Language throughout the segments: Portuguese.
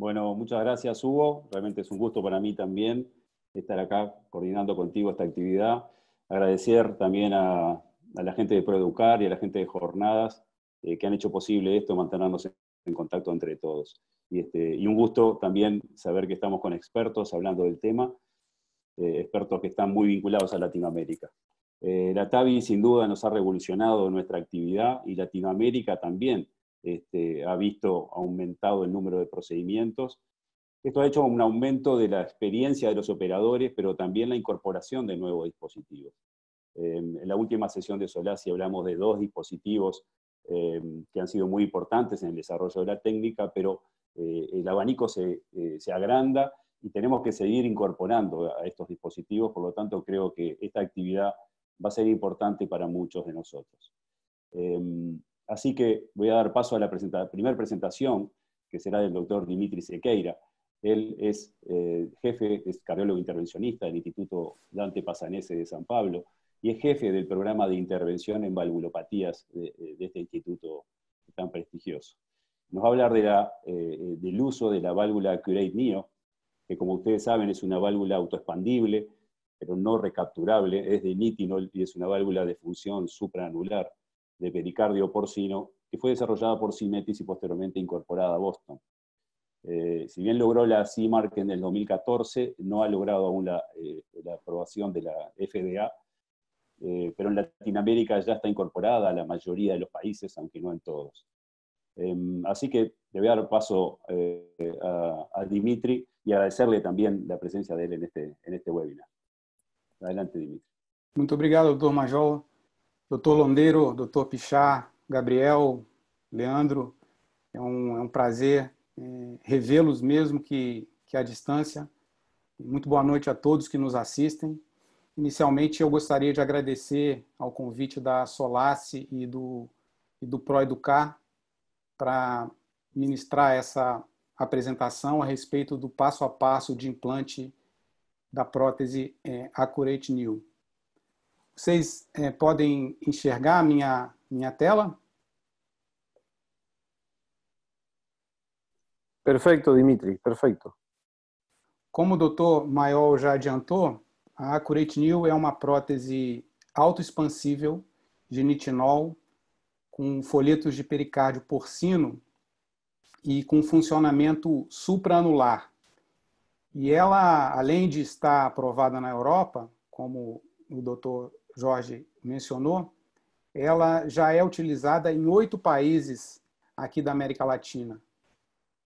Bueno, muchas gracias Hugo, realmente es un gusto para mí también estar acá coordinando contigo esta actividad. Agradecer también a, la gente de Proeducar y a la gente de Jornadas eh, que han hecho posible esto, mantenernos en, contacto entre todos. Y, este, y, un gusto también saber que estamos con expertos hablando del tema, eh, expertos que están muy vinculados a Latinoamérica. Eh, la TAVI sin duda nos ha revolucionado nuestra actividad y Latinoamérica también este, ha visto aumentado el número de procedimientos. Esto ha hecho un aumento de la experiencia de los operadores, pero también la incorporación de nuevos dispositivos. Em, en la última sesión de Solasi hablamos de dos dispositivos em, que han sido muy importantes en el desarrollo de la técnica, pero eh, el abanico eh, se, agranda y tenemos que seguir incorporando a estos dispositivos, por lo tanto creo que esta actividad va a ser importante para muchos de nosotros. Em, Así que voy a dar paso a la primera presentación, que será del doctor Dimitri Sequeira. Él es eh, jefe, es cardiólogo intervencionista del Instituto Dante Pasanese de San Pablo y es jefe del programa de intervención en valvulopatías de, este instituto tan prestigioso. Nos va a hablar eh, eh, del uso de la válvula Curate Neo, que como ustedes saben es una válvula autoexpandible, pero no recapturable, es de nitinol y es una válvula de función supranular de pericardio porcino, que fue desarrollada por Cimetis y posteriormente incorporada a Boston. Eh, si bien logró la CIMARC en el 2014, no ha logrado aún la, eh, aprobación de la FDA, eh, pero en Latinoamérica ya está incorporada a la mayoría de los países, aunque no en todos. Em, así que le voy a dar paso a, Dimitri y agradecerle también la presencia de él en este, en este webinar. Adelante, Dimitri. Muchas gracias, doctor Mayor. Doutor Londeiro, doutor Pichá, Gabriel, Leandro, é um, é um prazer é, revê-los mesmo que, que à distância. Muito boa noite a todos que nos assistem. Inicialmente, eu gostaria de agradecer ao convite da Solace e do, e do ProEducar para ministrar essa apresentação a respeito do passo a passo de implante da prótese é, Accurate New. Vocês é, podem enxergar a minha, minha tela? Perfeito, Dimitri, perfeito. Como o doutor Maiol já adiantou, a New é uma prótese autoexpansível de nitinol com folhetos de pericárdio porcino e com funcionamento supraanular. E ela, além de estar aprovada na Europa, como o doutor Jorge mencionou, ela já é utilizada em oito países aqui da América Latina: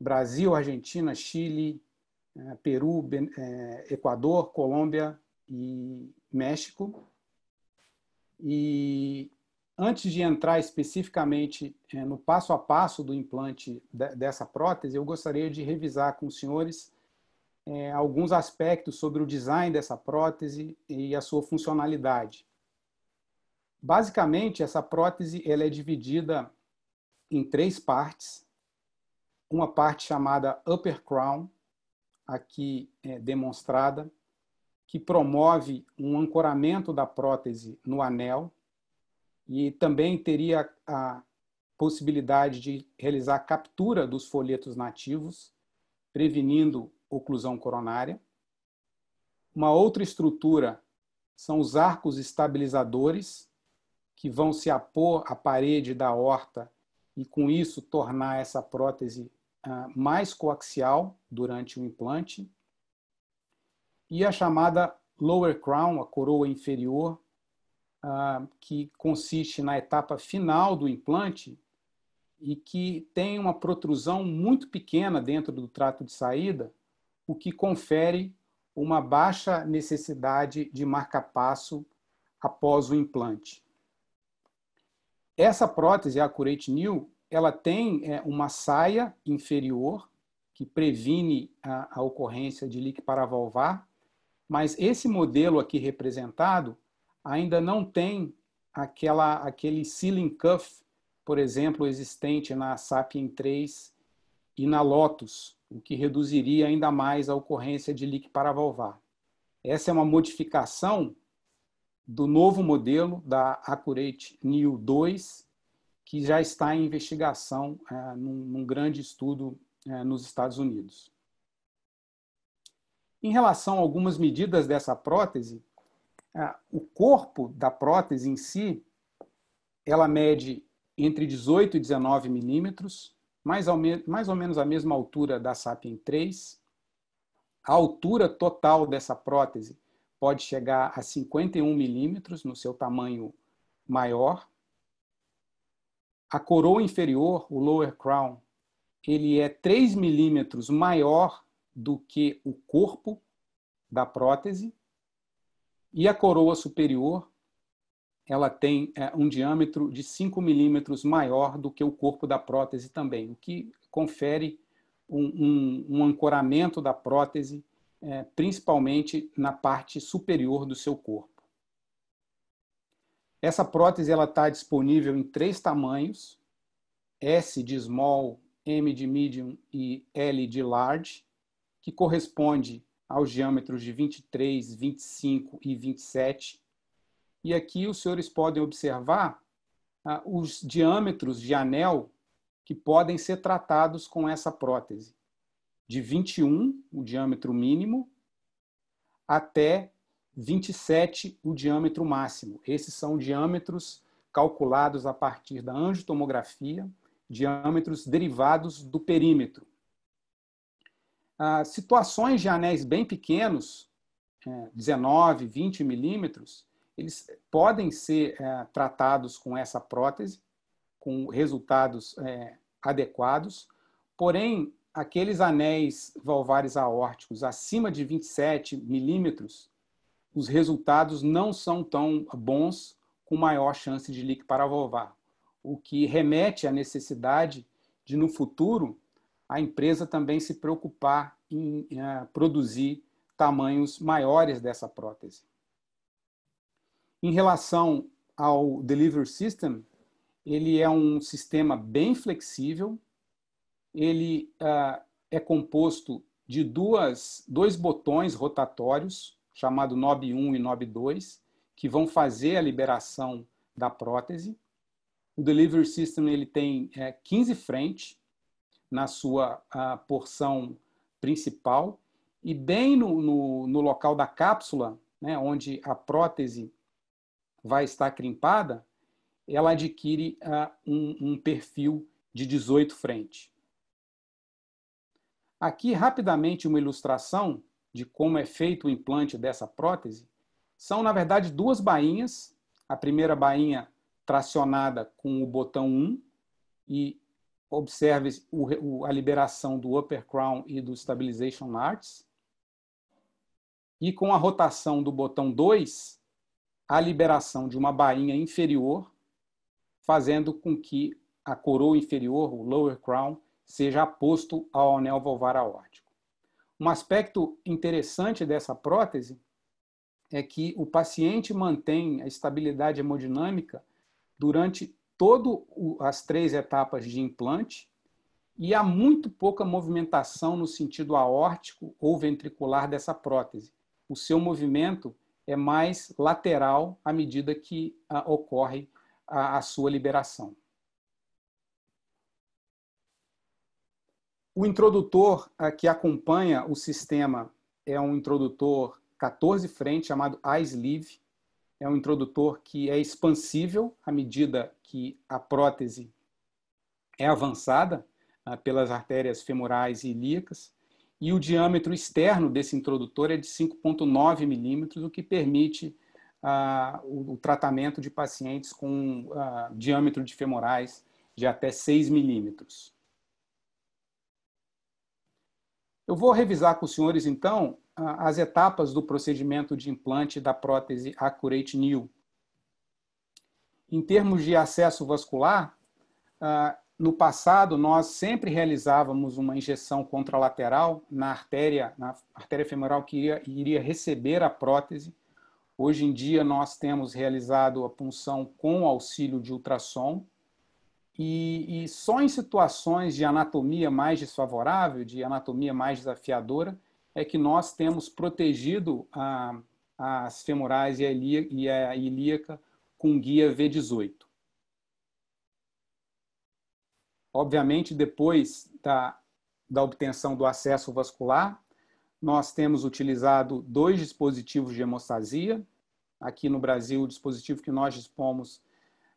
Brasil, Argentina, Chile, eh, Peru, eh, Equador, Colômbia e México. E antes de entrar especificamente eh, no passo a passo do implante dessa prótese, eu gostaria de revisar com os senhores alguns aspectos sobre o design dessa prótese e a sua funcionalidade. Basicamente, essa prótese ela é dividida em três partes. Uma parte chamada upper crown, aqui é demonstrada, que promove um ancoramento da prótese no anel e também teria a possibilidade de realizar captura dos folhetos nativos, prevenindo oclusão coronária. Uma outra estrutura são os arcos estabilizadores, que vão se apor à parede da horta e, com isso, tornar essa prótese ah, mais coaxial durante o implante. E a chamada lower crown, a coroa inferior, ah, que consiste na etapa final do implante e que tem uma protrusão muito pequena dentro do trato de saída, o que confere uma baixa necessidade de marcapasso após o implante. Essa prótese, a Curate New, ela tem é, uma saia inferior que previne a, a ocorrência de leak paravalvar, mas esse modelo aqui representado ainda não tem aquela, aquele ceiling cuff, por exemplo, existente na Sapien 3 e na Lotus, o que reduziria ainda mais a ocorrência de leak paravalvar. Essa é uma modificação do novo modelo da Accurate New 2, que já está em investigação é, num, num, grande estudo é, nos Estados Unidos. Em relação a algumas medidas dessa prótese, é, o corpo da prótese em si, ela mede entre 18 e 19 milímetros, mais, mais ou menos a mesma altura da Sapien 3. A altura total dessa prótese pode chegar a 51 milímetros no seu tamanho maior. A coroa inferior, o lower crown, ele é 3 milímetros maior do que o corpo da prótese. E a coroa superior, ela tem é, um diâmetro de 5 milímetros maior do que o corpo da prótese também, o que confere um, um, um ancoramento da prótese é, principalmente na parte superior do seu corpo. Essa prótese está disponível em três tamanhos, S de small, M de medium e L de large, que corresponde aos diâmetros de 23, 25 e 27. E aqui os senhores podem observar ah, os diâmetros de anel que podem ser tratados com essa prótese de 21, o diâmetro mínimo, até 27, o diâmetro máximo. Esses são diâmetros calculados a partir da angiotomografia, diâmetros derivados do perímetro. Ah, situações de anéis bem pequenos, 19, é, 20 milímetros, eles podem ser é, tratados com essa prótese, com resultados é, adequados, porém, aqueles anéis valvares aórticos acima de 27 milímetros, os resultados não são tão bons com maior chance de leak paravalvar, o que remete à necessidade de, no futuro, a empresa também se preocupar em eh, produzir tamanhos maiores dessa prótese. Em relação ao Delivery System, ele é um sistema bem flexível, ele ah, é composto de duas, dois botões rotatórios, chamado NOB1 e NOB2, que vão fazer a liberação da prótese. O delivery system ele tem é, 15 frentes na sua ah, porção principal e bem no, no, no local da cápsula, né, onde a prótese vai estar crimpada, ela adquire ah, um, um, perfil de 18 frente. Aqui, rapidamente, uma ilustração de como é feito o implante dessa prótese. São, na verdade, duas bainhas. A primeira bainha tracionada com o botão 1 e observe a liberação do upper crown e do stabilization arts. E com a rotação do botão 2, a liberação de uma bainha inferior, fazendo com que a coroa inferior, o lower crown, seja posto ao anel valvar aórtico. Um aspecto interessante dessa prótese é que o paciente mantém a estabilidade hemodinâmica durante todas as três etapas de implante e há muito pouca movimentação no sentido aórtico ou ventricular dessa prótese. O seu movimento é mais lateral à medida que ah, ocorre a, a sua liberação. O introdutor que acompanha o sistema é um introdutor 14 frente, chamado iSleeve. É um introdutor que é expansível à medida que a prótese é avançada ah, pelas artérias femorais e ilíacas. E o diâmetro externo desse introdutor é de 5,9 milímetros, o que permite ah, o, tratamento de pacientes com ah, diâmetro de femorais de até 6 milímetros. Eu vou revisar com os senhores, então, as etapas do procedimento de implante da prótese Accurate New. Em termos de acesso vascular, ah, no passado nós sempre realizávamos uma injeção contralateral na artéria, na artéria femoral que iria, iria receber a prótese. Hoje em dia nós temos realizado a punção com auxílio de ultrassom e, e, só em situações de anatomia mais desfavorável, de anatomia mais desafiadora, é que nós temos protegido a, as femorais e a, e a ilíaca com guia V18. Obviamente, depois da, da obtenção do acesso vascular, nós temos utilizado dois dispositivos de hemostasia. Aqui no Brasil, o dispositivo que nós dispomos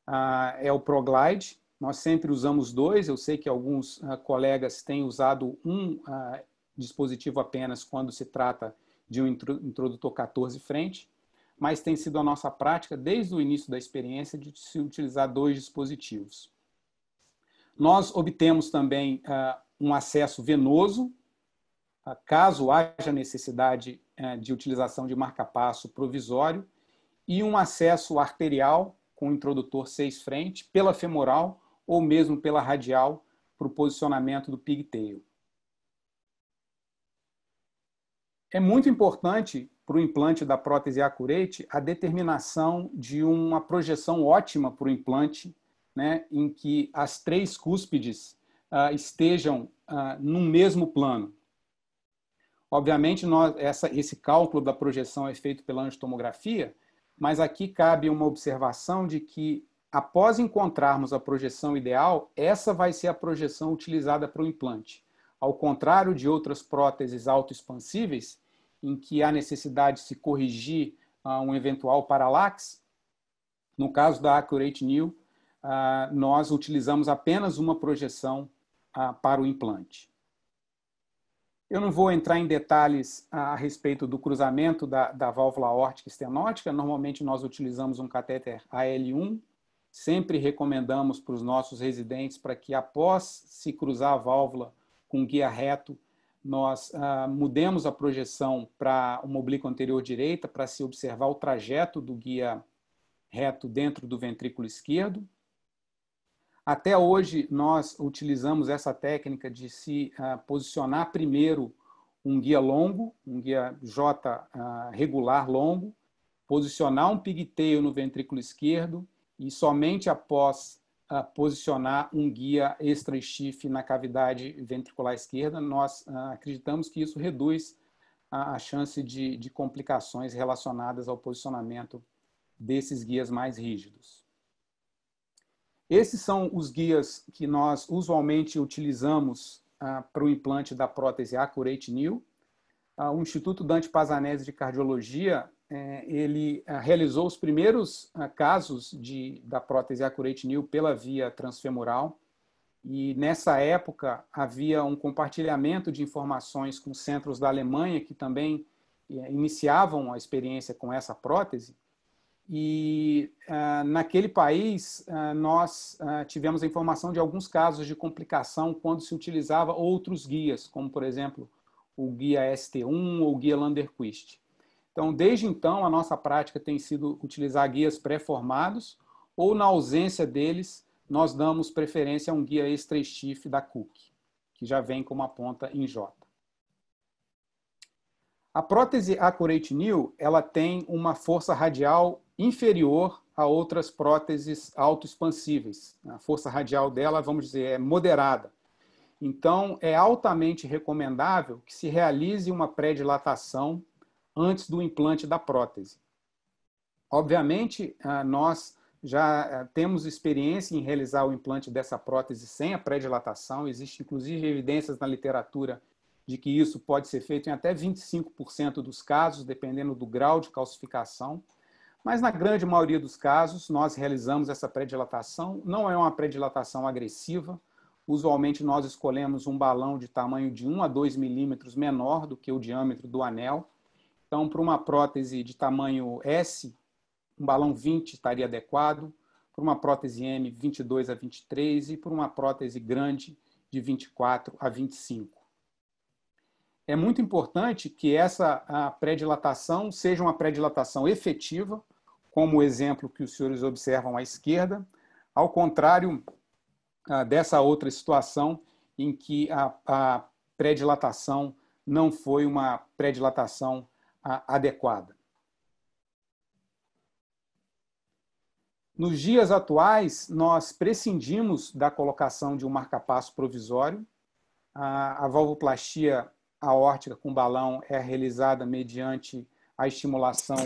ah, é o ProGlide, nós sempre usamos dois, eu sei que alguns uh, colegas têm usado um uh, dispositivo apenas quando se trata de um introdutor 14 frente, mas tem sido a nossa prática desde o início da experiência de se utilizar dois dispositivos. Nós obtemos também uh, um acesso venoso, tá? caso haja necessidade eh, de utilização de marca-passo provisório, e um acesso arterial com introdutor 6 frente pela femoral ou mesmo pela radial para o posicionamento do pigtail. É muito importante para o implante da prótese Accurate a determinação de uma projeção ótima para o implante, né, em que as três cúspides uh, estejam uh, ah, no mesmo plano. Obviamente, nós, essa, esse cálculo da projeção é feito pela angiotomografia, mas aqui cabe uma observação de que Após encontrarmos a projeção ideal, essa vai ser a projeção utilizada para o implante. Ao contrário de outras próteses autoexpansíveis, em que há necessidade de se corrigir ah, um eventual paralaxe, no caso da Accurate New, ah, nós utilizamos apenas uma projeção ah, para o implante. Eu não vou entrar em detalhes a respeito do cruzamento da, da válvula órtica estenótica. Normalmente nós utilizamos um catéter AL1 Sempre recomendamos para os nossos residentes para que, após se cruzar a válvula com guia reto, nós ah, mudemos a projeção para uma oblíqua anterior direita para se observar o trajeto do guia reto dentro do ventrículo esquerdo. Até hoje, nós utilizamos essa técnica de se ah, posicionar primeiro um guia longo, um guia J ah, regular longo, posicionar um pigtail no ventrículo esquerdo e somente após uh, posicionar um guia extra chif na cavidade ventricular esquerda, nós uh, acreditamos que isso reduz a, a chance de, de, complicações relacionadas ao posicionamento desses guias mais rígidos. Esses são os guias que nós usualmente utilizamos uh, para o implante da prótese Accurate New. o Instituto Dante Pazanese de Cardiologia é, ele ah, realizou os primeiros ah, casos de, da prótese Accurate New pela via transfemoral. E nessa época havia um compartilhamento de informações com centros da Alemanha que também eh, iniciavam a experiência com essa prótese. E ah, naquele país nós tivemos a informação de alguns casos de complicação quando se utilizava outros guias, como por exemplo o guia ST1 ou o guia Landerquist. Então, desde então, a nossa prática tem sido utilizar guias pré-formados ou, na ausência deles, nós damos preferência a um guia extra 3 da Cook, que já vem com uma ponta em J. A prótese acurate-new ela tem uma força radial inferior a outras próteses autoexpansíveis. A força radial dela, vamos dizer, é moderada. Então, é altamente recomendável que se realize uma pré-dilatação antes do implante da prótese. Obviamente, ah, nós já ah, temos experiência em realizar o implante dessa prótese sem a pré-dilatação, existe inclusive evidências na literatura de que isso pode ser feito em até 25% dos casos, dependendo do grau de calcificação. Mas na grande maioria dos casos, nós realizamos essa pré-dilatação. Não é uma pré-dilatação agressiva. Usualmente, nós escolhemos um balão de tamanho de 1 a 2 milímetros menor do que o diâmetro do anel, então, para uma prótese de tamanho S, um balão 20 estaria adequado, para uma prótese M, 22 a 23 e para uma prótese grande, de 24 a 25. É muito importante que essa pré-dilatação seja uma pré-dilatação efetiva, como o exemplo que os senhores observam à esquerda, ao contrário ah, dessa outra situação em que a, pré-dilatação não foi uma pré-dilatação adequada. Nos dias atuais, nós prescindimos da colocação de um marcapasso provisório. A valvoplastia aórtica com balão é realizada mediante a estimulação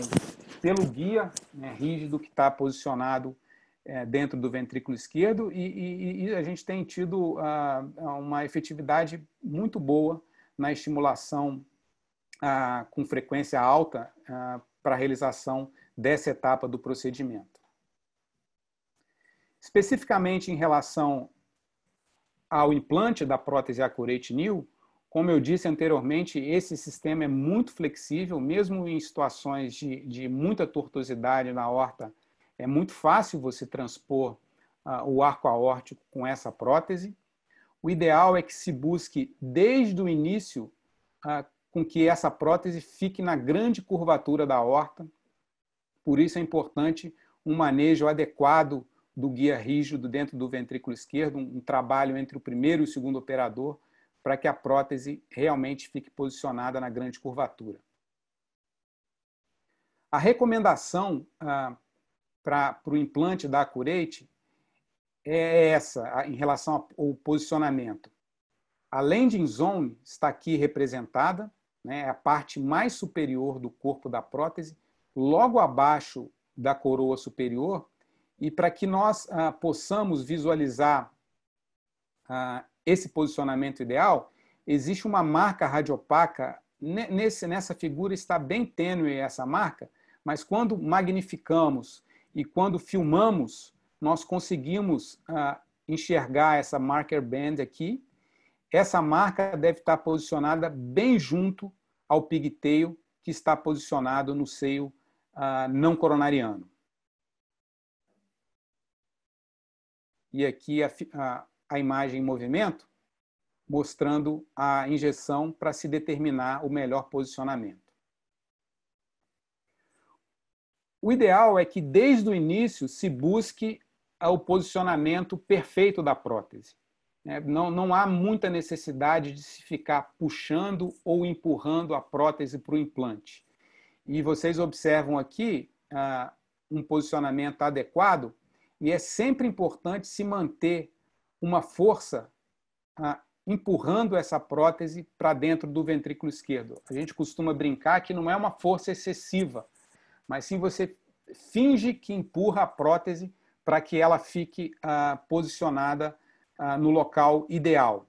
pelo guia né, rígido que está posicionado é, dentro do ventrículo esquerdo e, e, e a gente tem tido uh, uma efetividade muito boa na estimulação ah, com frequência alta ah, para a realização dessa etapa do procedimento. Especificamente em relação ao implante da prótese acurate-nil, como eu disse anteriormente, esse sistema é muito flexível, mesmo em situações de, de muita tortuosidade na horta, é muito fácil você transpor ah, o arco aórtico com essa prótese. O ideal é que se busque desde o início ah, com que essa prótese fique na grande curvatura da horta. Por isso é importante um manejo adequado do guia rígido dentro do ventrículo esquerdo, um trabalho entre o primeiro e o segundo operador, para que a prótese realmente fique posicionada na grande curvatura. A recomendação ah, para o implante da Acurate é essa, em relação ao posicionamento. A landing zone está aqui representada, né, é a parte mais superior do corpo da prótese, logo abaixo da coroa superior, e para que nós ah, possamos visualizar ah, esse posicionamento ideal, existe uma marca radiopaca. Nesse, nessa figura está bem tênue essa marca, mas quando magnificamos e quando filmamos, nós conseguimos ah, enxergar essa marker band aqui essa marca deve estar posicionada bem junto ao pigtail que está posicionado no seio ah, não coronariano. E aqui a, a, a imagem em movimento mostrando a injeção para se determinar o melhor posicionamento. O ideal é que desde o início se busque o posicionamento perfeito da prótese. Né? Não, não há muita necessidade de se ficar puxando ou empurrando a prótese para o implante. E vocês observam aqui ah, um posicionamento adequado, e é sempre importante se manter uma força ah, empurrando essa prótese para dentro do ventrículo esquerdo. A gente costuma brincar que não é uma força excessiva, mas sim você finge que empurra a prótese para que ela fique ah, posicionada ah, no local ideal.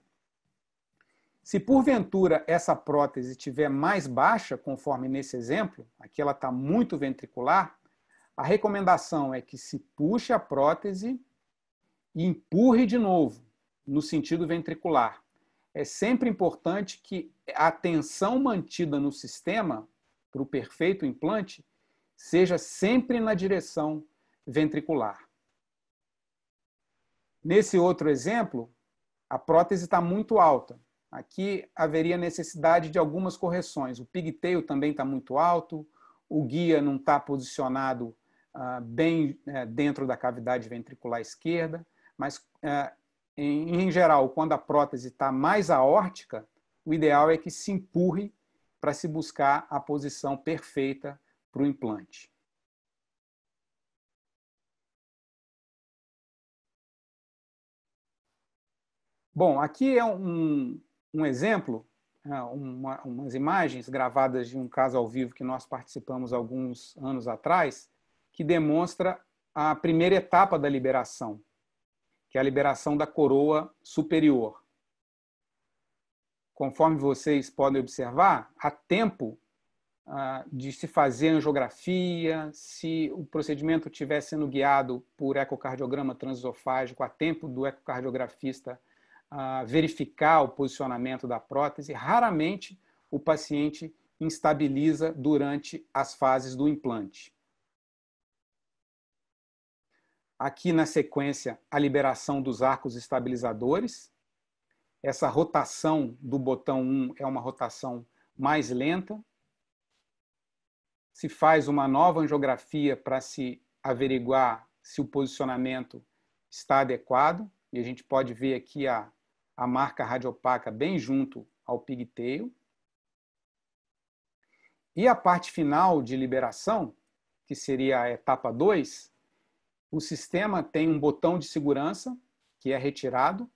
Se porventura essa prótese tiver mais baixa, conforme nesse exemplo, aqui ela está muito ventricular, a recomendação é que se puxe a prótese e empurre de novo no sentido ventricular. É sempre importante que a tensão mantida no sistema para o perfeito implante seja sempre na direção ventricular. Nesse outro exemplo, a prótese está muito alta. Aqui haveria necessidade de algumas correções. O pigtail também está muito alto, o guia não está posicionado ah, bem eh, dentro da cavidade ventricular esquerda, mas, eh, em, em geral, quando a prótese está mais aórtica, o ideal é que se empurre para se buscar a posição perfeita para o implante. Bom, aqui é um, um exemplo, né, uma, umas imagens gravadas de um caso ao vivo que nós participamos alguns anos atrás, que demonstra a primeira etapa da liberação, que é a liberação da coroa superior. Conforme vocês podem observar, há tempo ah, de se fazer angiografia, se o procedimento estiver sendo guiado por ecocardiograma transesofágico, há tempo do ecocardiografista verificar o posicionamento da prótese, raramente o paciente instabiliza durante as fases do implante. Aqui na sequência, a liberação dos arcos estabilizadores. Essa rotação do botão 1 é uma rotação mais lenta. Se faz uma nova angiografia para se averiguar se o posicionamento está adequado. E a gente pode ver aqui a a marca radiopaca bem junto ao pigtail. E a parte final de liberação, que seria a etapa 2, o sistema tem um botão de segurança que é retirado.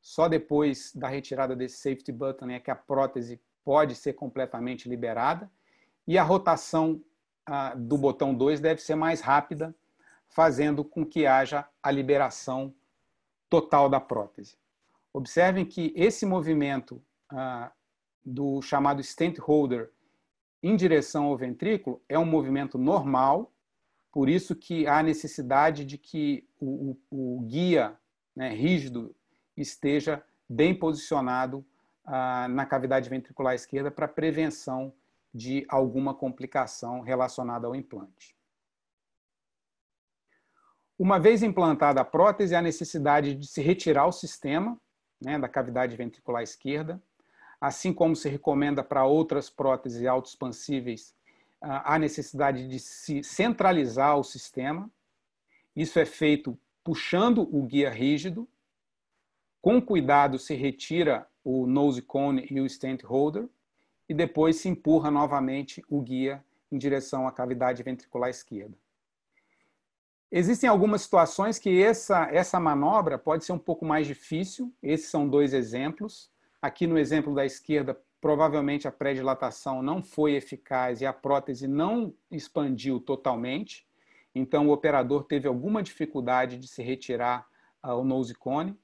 Só depois da retirada desse safety button é que a prótese pode ser completamente liberada. E a rotação ah, do botão 2 deve ser mais rápida, fazendo com que haja a liberação total da prótese. Observem que esse movimento ah, do chamado holder em direção ao ventrículo é um movimento normal, por isso que há necessidade de que o, o, o guia né, rígido esteja bem posicionado ah, na cavidade ventricular esquerda para prevenção de alguma complicação relacionada ao implante. Uma vez implantada a prótese, há necessidade de se retirar o sistema né, da cavidade ventricular esquerda, assim como se recomenda para outras próteses autoexpansíveis ah, a necessidade de se centralizar o sistema. Isso é feito puxando o guia rígido, com cuidado se retira o nose cone e o stent holder e depois se empurra novamente o guia em direção à cavidade ventricular esquerda. Existem algumas situações que essa, essa manobra pode ser um pouco mais difícil. Esses são dois exemplos. Aqui no exemplo da esquerda, provavelmente a pré-dilatação não foi eficaz e a prótese não expandiu totalmente. Então, o operador teve alguma dificuldade de se retirar uh, o nose cone.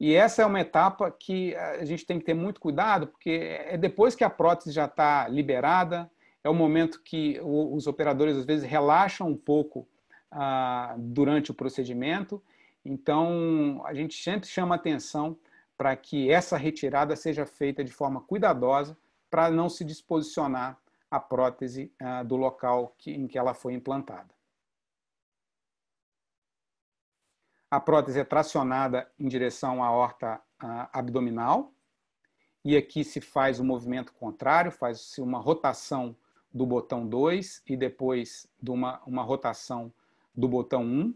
E essa é uma etapa que a gente tem que ter muito cuidado, porque é, é depois que a prótese já está liberada, é o momento que os operadores às vezes relaxam um pouco durante o procedimento. Então, a gente sempre chama atenção para que essa retirada seja feita de forma cuidadosa para não se disposicionar a prótese ah, do local que, em que ela foi implantada. A prótese é tracionada em direção à horta ah, abdominal e aqui se faz o um movimento contrário, faz-se uma rotação do botão 2 e depois de uma, uma rotação do botão 1.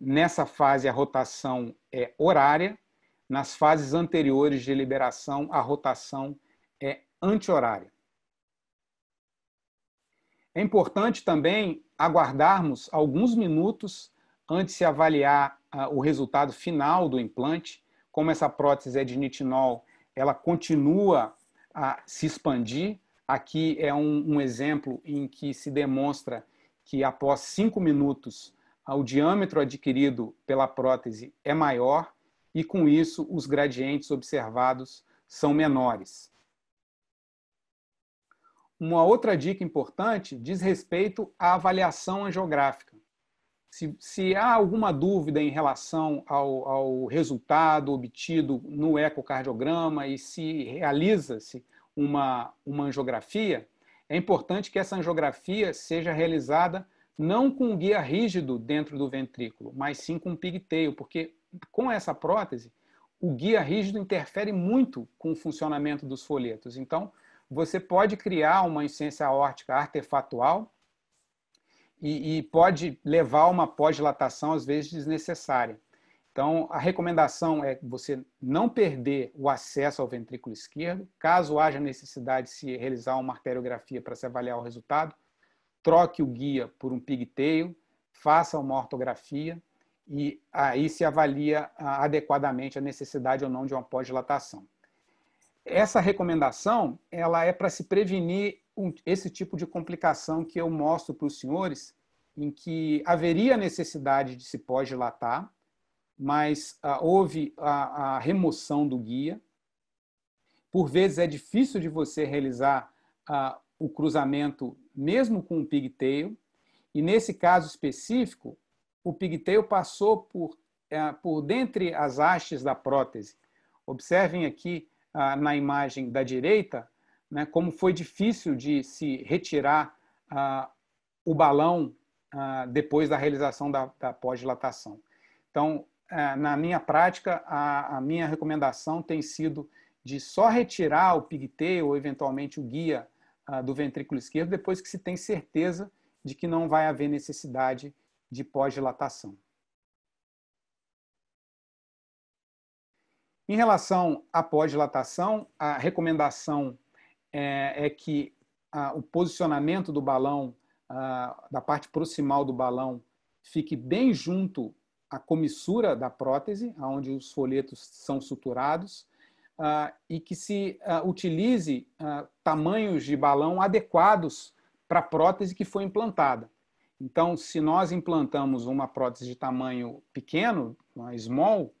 Nessa fase, a rotação é horária. Nas fases anteriores de liberação, a rotação é anti-horária. É importante também aguardarmos alguns minutos antes de avaliar ah, o resultado final do implante. Como essa prótese é de nitinol, ela continua a se expandir. Aqui é um, um exemplo em que se demonstra que após cinco minutos o diâmetro adquirido pela prótese é maior e, com isso, os gradientes observados são menores. Uma outra dica importante diz respeito à avaliação angiográfica. Se, se há alguma dúvida em relação ao, ao resultado obtido no ecocardiograma e se realiza-se uma, uma angiografia, é importante que essa angiografia seja realizada não com um guia rígido dentro do ventrículo, mas sim com um pigtail, porque com essa prótese, o guia rígido interfere muito com o funcionamento dos folhetos. Então, você pode criar uma insuficiência aórtica artefactual e, e pode levar uma pós-dilatação, às vezes, desnecessária. Então, a recomendação é você não perder o acesso ao ventrículo esquerdo. Caso haja necessidade de se realizar uma arteriografia para se avaliar o resultado, troque o guia por um pigtail, faça uma ortografia e aí se avalia ah, adequadamente a necessidade ou não de uma pós-dilatação. Essa recomendação ela é para se prevenir um, esse tipo de complicação que eu mostro para os senhores, em que haveria necessidade de se pós-dilatar, mas ah, houve a, a remoção do guia. Por vezes é difícil de você realizar ah, o cruzamento mesmo com o pigtail, e nesse caso específico, o pigtail passou por, é, por dentre as hastes da prótese. Observem aqui ah, na imagem da direita né, como foi difícil de se retirar ah, o balão ah, depois da realização da, da pós-dilatação. Então, ah, na minha prática, a, a, minha recomendação tem sido de só retirar o pigtail ou eventualmente o guia do ventrículo esquerdo depois que se tem certeza de que não vai haver necessidade de pós-dilatação. Em relação à pós-dilatação, a recomendação é, é que a, o posicionamento do balão, a, da parte proximal do balão, fique bem junto à comissura da prótese, onde os folhetos são suturados, e que se ah, utilize ah, tamanhos de balão adequados para a prótese que foi implantada. Então, se nós implantamos uma prótese de tamanho pequeno, uma small,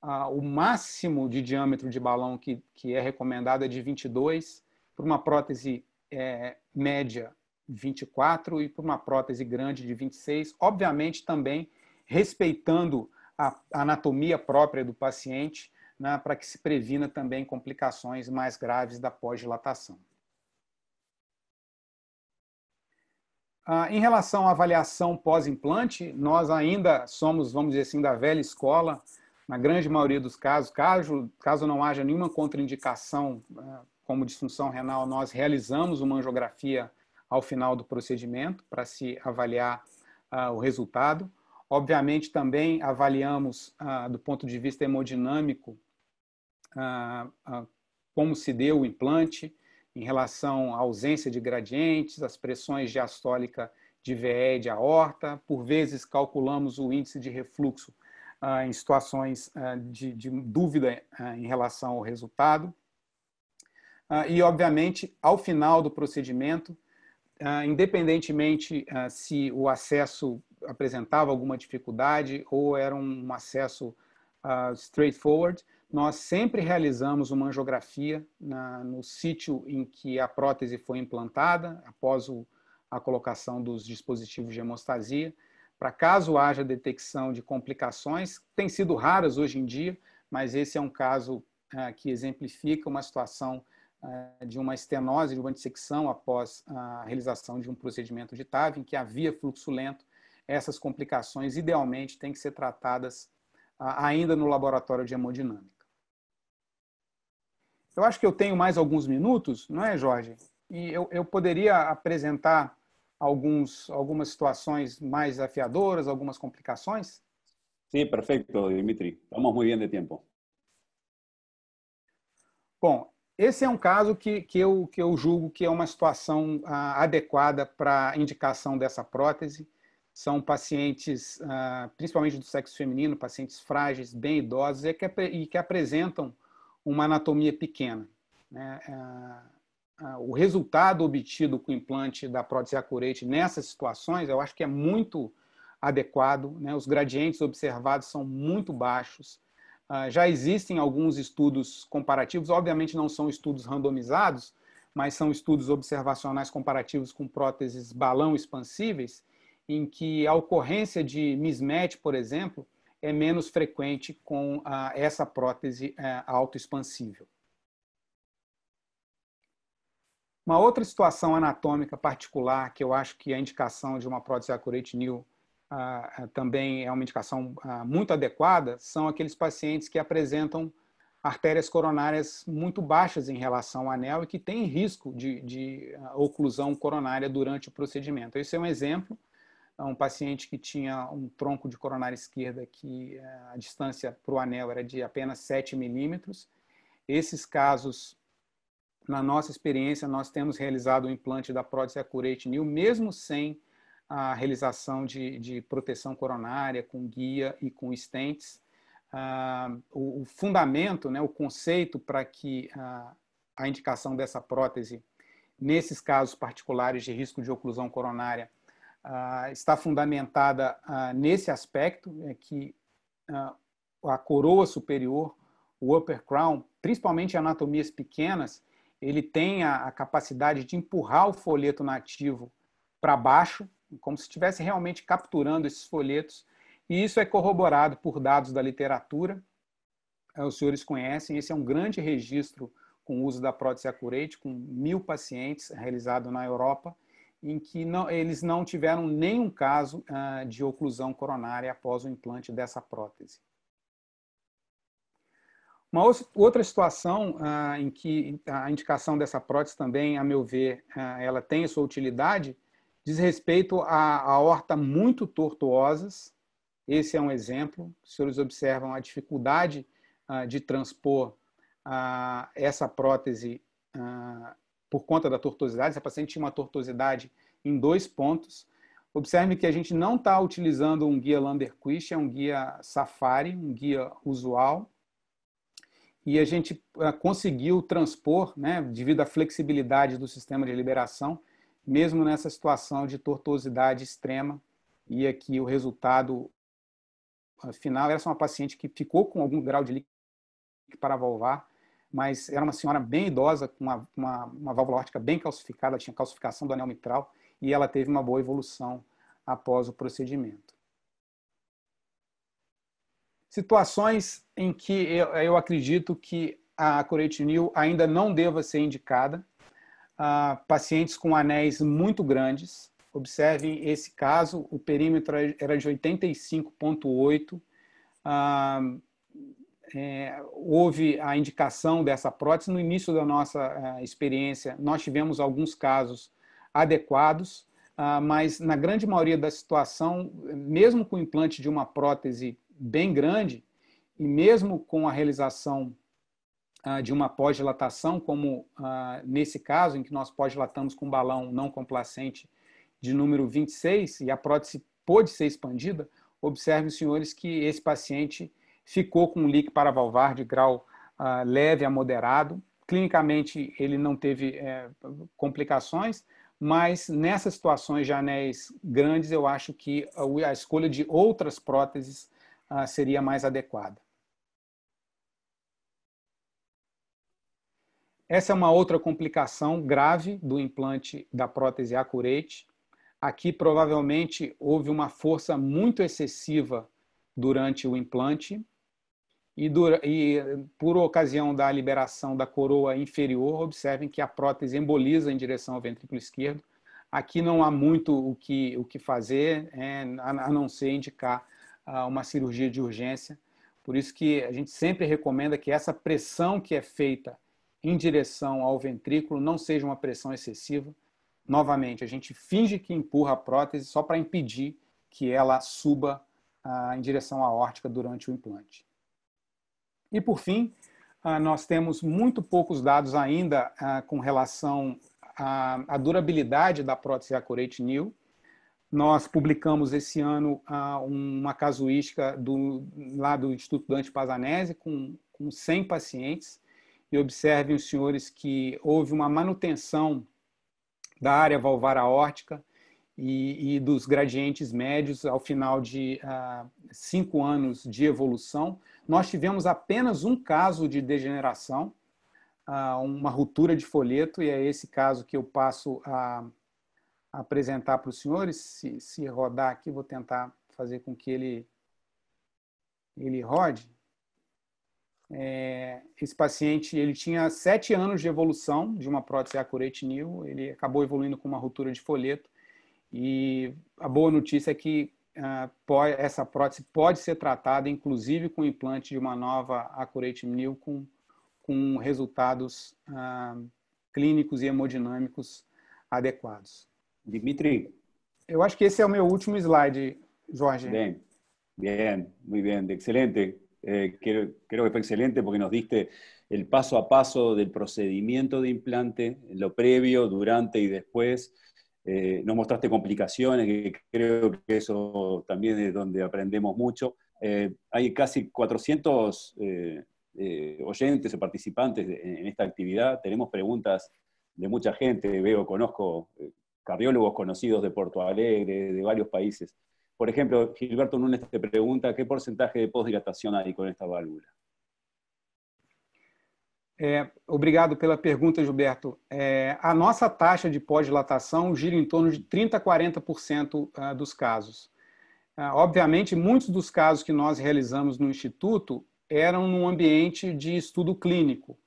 ah, o máximo de diâmetro de balão que, que é recomendado é de 22, para uma prótese é, média, 24, e para uma prótese grande, de 26. Obviamente, também respeitando a anatomia própria do paciente né, para que se previna também complicações mais graves da pós-dilatação. Ah, em relação à avaliação pós-implante, nós ainda somos, vamos dizer assim, da velha escola, na grande maioria dos casos, caso, caso não haja nenhuma contraindicação né, como disfunção renal, nós realizamos uma angiografia ao final do procedimento para se avaliar ah, o resultado. Obviamente, também avaliamos, ah, do ponto de vista hemodinâmico, como se deu o implante, em relação à ausência de gradientes, as pressões diastólica de VE de aorta. Por vezes, calculamos o índice de refluxo ah, em situações ah, de, de, dúvida ah, em relação ao resultado. Ah, e, obviamente, ao final do procedimento, ah, independentemente ah, se o acesso apresentava alguma dificuldade ou era um acesso straightforward, nós sempre realizamos uma angiografia na, no sítio em que a prótese foi implantada, após o, a colocação dos dispositivos de hemostasia. Para caso haja detecção de complicações, tem sido raras hoje em dia, mas esse é um caso é, que exemplifica uma situação é, de uma estenose, de uma dissecção após a realização de um procedimento de TAV, em que havia fluxo lento. Essas complicações, idealmente, têm que ser tratadas ainda no laboratório de hemodinâmica. Eu acho que eu tenho mais alguns minutos, não é, Jorge? E eu, eu poderia apresentar alguns, algumas situações mais afiadoras, algumas complicações? Sim, perfeito, Dimitri. Estamos muito bem de tempo. Bom, esse é um caso que, que, eu, que eu julgo que é uma situação ah, adequada para indicação dessa prótese. São pacientes, ah, principalmente do sexo feminino, pacientes frágeis, bem idosos e é que, e que apresentam uma anatomia pequena. Né? É, o resultado obtido com o implante da prótese acurate nessas situações, eu acho que é muito adequado. Né? Os gradientes observados são muito baixos. Ah, já existem alguns estudos comparativos, obviamente não são estudos randomizados, mas são estudos observacionais comparativos com próteses balão expansíveis, em que a ocorrência de mismatch, por exemplo, é menos frequente com ah, essa prótese ah, autoexpansível. Uma outra situação anatômica particular que eu acho que a indicação de uma prótese Accurate New ah, é, também é uma indicação ah, muito adequada são aqueles pacientes que apresentam artérias coronárias muito baixas em relação ao anel e que têm risco de, de ah, oclusão coronária durante o procedimento. Esse é um exemplo é um paciente que tinha um tronco de coronária esquerda que eh, a distância para o anel era de apenas 7 milímetros. Esses casos, na nossa experiência, nós temos realizado o implante da prótese Accurate New, mesmo sem a realização de, de proteção coronária com guia e com estentes. Ah, o, o, fundamento, né, o conceito para que a indicação dessa prótese, nesses casos particulares de risco de oclusão coronária, ah, está fundamentada ah, nesse aspecto, é que ah, a coroa superior, o upper crown, principalmente anatomias pequenas, ele tem a, capacidade de empurrar o folheto nativo para baixo, como se estivesse realmente capturando esses folhetos, e isso é corroborado por dados da literatura. Os senhores conhecem, esse é um grande registro com o uso da prótese acurate, com mil pacientes realizado na Europa, em que não, eles não tiveram nenhum caso ah, de oclusão coronária após o implante dessa prótese. Uma outra situação ah, em que a indicação dessa prótese também, a meu ver, ah, ela tem sua utilidade, diz respeito a hortas muito tortuosas. Esse é um exemplo. Os senhores observam a dificuldade de transpor essa prótese por conta da tortuosidade, se a paciente tinha uma tortuosidade em dois pontos. Observe que a gente não está utilizando um guia Landerquist, é um guia Safari, um guia usual. E a gente ah, conseguiu transpor, né, devido à flexibilidade do sistema de liberação, mesmo nessa situação de tortuosidade extrema. E aqui o resultado ah, final era uma paciente que ficou com algum grau de líquido para valvar, mas era uma senhora bem idosa, com uma, uma, uma válvula órtica bem calcificada, tinha calcificação do anel mitral, e ela teve uma boa evolução após o procedimento. Situações em que eu, eu acredito que a corotinil ainda não deva ser indicada, ah, pacientes com anéis muito grandes, observem esse caso, o perímetro é, era de 85,8, ah, é, houve a indicação dessa prótese no início da nossa uh, experiência. Nós tivemos alguns casos adequados, uh, mas na grande maioria da situação, mesmo com o implante de uma prótese bem grande e mesmo com a realização uh, de uma pós-dilatação, como ah, nesse caso em que nós pós-dilatamos com balão não complacente de número 26 e a prótese pôde ser expandida, observe, senhores, que esse paciente ficou com um leak paravalvar de grau uh, leve a moderado. Clinicamente, ele não teve é, complicações, mas nessas situações de anéis grandes, eu acho que a escolha de outras próteses uh, seria mais adequada. Essa é uma outra complicação grave do implante da prótese Accurate. Aqui provavelmente houve uma força muito excessiva durante o implante e, dura, e, por ocasião da liberação da coroa inferior, observem que a prótese emboliza em direção ao ventrículo esquerdo. Aqui não há muito o que, o que fazer, é, a não ser indicar ah, uma cirurgia de urgência. Por isso que a gente sempre recomenda que essa pressão que é feita em direção ao ventrículo não seja uma pressão excessiva. Novamente, a gente finge que empurra a prótese só para impedir que ela suba ah, em direção à órtica durante o implante. E por fim, ah, nós temos muito poucos dados ainda ah, com relação à durabilidade da prótese Accurate New. Nós publicamos esse ano ah, uma casuística do, lá do Instituto Dante Pazanese com, com 100 pacientes. E observem os senhores que houve uma manutenção da área valvar aórtica e, e, dos gradientes médios ao final de uh, cinco anos de evolução, nós tivemos apenas um caso de degeneração, ah, uma ruptura de folheto, e é esse caso que eu passo a apresentar para os senhores. Se, se rodar aqui, vou tentar fazer com que ele, ele rode. É, esse paciente ele tinha sete anos de evolução de uma prótese acuretinil, ele acabou evoluindo com uma ruptura de folheto. E a boa notícia é que ah, essa prótese pode ser tratada, inclusive com o implante de uma nova Accurate Mil com, com resultados ah, clínicos e hemodinâmicos adequados. Dimitri. Eu acho que esse é o meu último slide, Jorge. Bem, bien, muy bien, excelente. Eh, creo, que foi excelente porque nos diste el paso a paso del procedimiento de implante, lo previo, durante y después. Eh, nos mostraste complicaciones, creo que eso también es donde aprendemos mucho. Eh, hay casi 400 eh, oyentes o participantes en, esta actividad, tenemos preguntas de mucha gente, veo, conozco cardiólogos conocidos de Porto Alegre, de varios países. Por ejemplo, Gilberto Nunes te pregunta, ¿qué porcentaje de posdilatación hay con esta válvula? É, obrigado pela pergunta, Gilberto. É, a nossa taxa de pós-dilatação gira em torno de 30% a 40% dos casos. Ah, obviamente, muitos dos casos que nós realizamos no Instituto eram num ambiente de estudo clínico,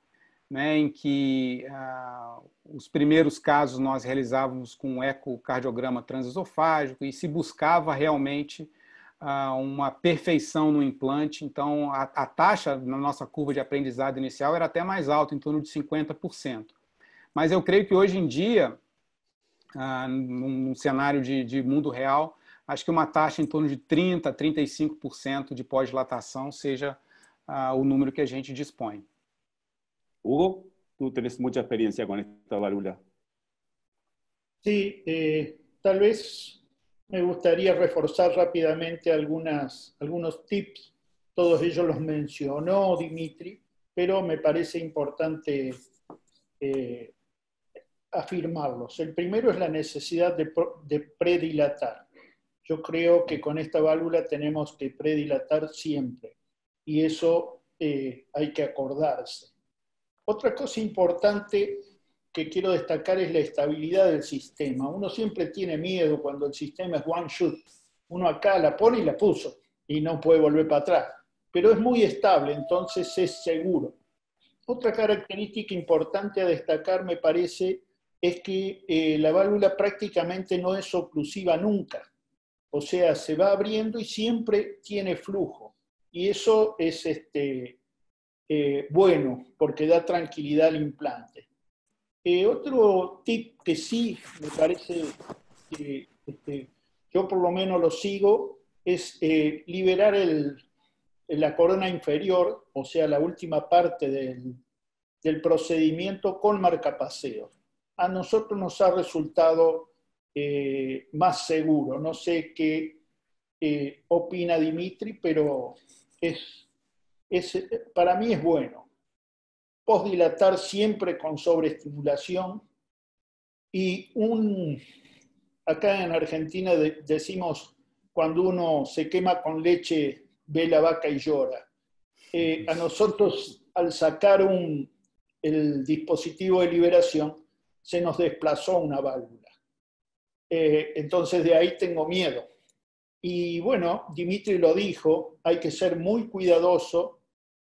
né, em que ah, os primeiros casos nós realizávamos com ecocardiograma transesofágico e se buscava realmente uma perfeição no implante. Então, a, a, taxa na nossa curva de aprendizado inicial era até mais alta, em torno de 50%. Mas eu creio que hoje em dia, ah, num, cenário de, de, mundo real, acho que uma taxa em torno de 30%, 35% de pós-dilatação seja ah, o número que a gente dispõe. Hugo, tu tens muita experiência com esta barulha. Sim, sí, eh, talvez me gustaría reforzar rápidamente algunos tips. Todos ellos los mencionó Dimitri, pero me parece importante eh, afirmarlos. El primero es la necesidad de, predilatar. Yo creo que con esta válvula tenemos que predilatar siempre y eso eh, hay que acordarse. Otra cosa importante que quiero destacar es la estabilidad del sistema. Uno siempre tiene miedo cuando el sistema es one shot. Uno acá la pone y la puso y no puede volver para atrás. Pero es muy estable, entonces es seguro. Otra característica importante a destacar, me parece, es que eh, la válvula prácticamente no es oclusiva nunca. O sea, se va abriendo y siempre tiene flujo. Y eso es este, eh, bueno, porque da tranquilidad al implante. Eh, otro tip que sí me parece que este, yo por lo menos lo sigo es eh, liberar la corona inferior, o sea, la última parte del, procedimiento con marcapaseo. A nosotros nos ha resultado eh, más seguro. No sé qué opina Dimitri, pero es, es, para mí es bueno dilatar siempre con sobreestimulación y un, acá en Argentina decimos, cuando uno se quema con leche, ve la vaca y llora. Eh, a nosotros, al sacar el dispositivo de liberación, se nos desplazó una válvula. Eh, entonces de ahí tengo miedo. Y bueno, Dimitri lo dijo, hay que ser muy cuidadoso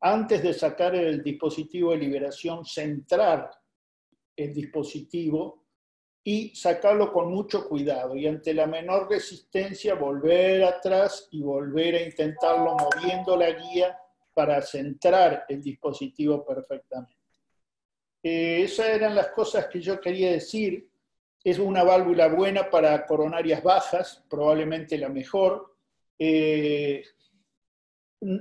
antes de sacar el dispositivo de liberación, centrar el dispositivo y sacarlo con mucho cuidado. Y ante la menor resistencia, volver atrás y volver a intentarlo moviendo la guía para centrar el dispositivo perfectamente. Eh, esas eran las cosas que yo quería decir. Es una válvula buena para coronarias bajas, probablemente la mejor. Eh, mm,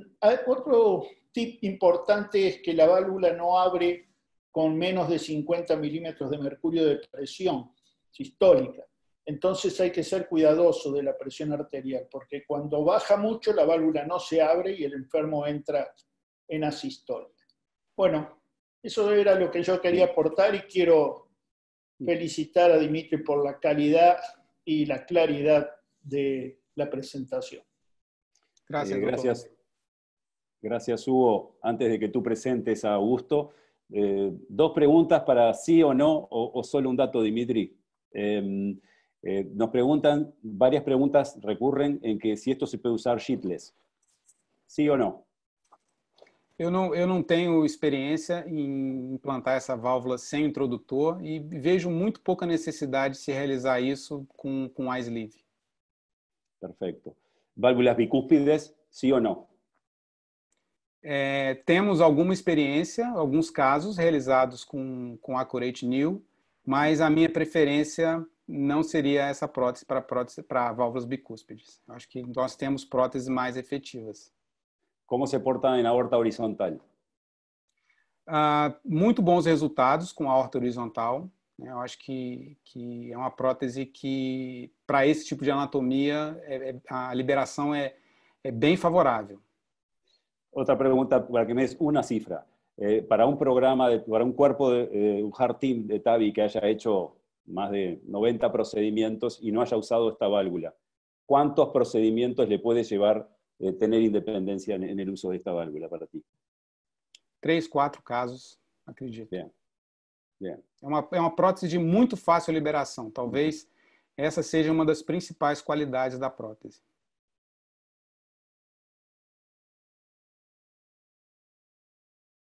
otro tip importante es que la válvula no abre con menos de 50 milímetros de mercurio de presión sistólica. Entonces hay que ser cuidadoso de la presión arterial, porque cuando baja mucho la válvula no se abre y el enfermo entra en asistólica. Bueno, eso era lo que yo quería aportar y quiero felicitar a Dimitri por la calidad y la claridad de la presentación. Gracias. Eh, gracias. Gracias, Hugo. Antes de que tú presentes a Augusto, eh, dos preguntas para sí o no, o, solo un dato, Dimitri. Em, eh, nos preguntan, varias preguntas recurren en que si esto se puede usar sheetless, ¿Sí o no? Yo no eu não tenho experiência em implantar essa válvula sem introdutor e vejo muy pouca necesidad de se realizar isso con com Perfecto. Perfecto. Válvulas bicúspides, sí o no? É, temos alguma experiência, alguns casos realizados com, com Accurate New, mas a minha preferência não seria essa prótese para prótese para válvulas bicúspides. Acho que nós temos próteses mais efetivas. Como se porta em aorta horizontal? Ah, muito bons resultados com a aorta horizontal. Né? Eu acho que, que é uma prótese que, para esse tipo de anatomia, é, é, a liberação é, é bem favorável. Otra pregunta para que me des una cifra. Eh, para un programa, de, para un cuerpo, de, de, eh, un hard team de TAVI que haya hecho más de 90 procedimientos y no haya usado esta válvula, ¿cuántos procedimientos le puede llevar eh, tener independencia en, en, el uso de esta válvula para ti? Três, quatro casos, acredito. Bien. Bien. É, uma, é uma prótese de muito fácil liberação. Talvez essa seja uma das principais qualidades da prótese.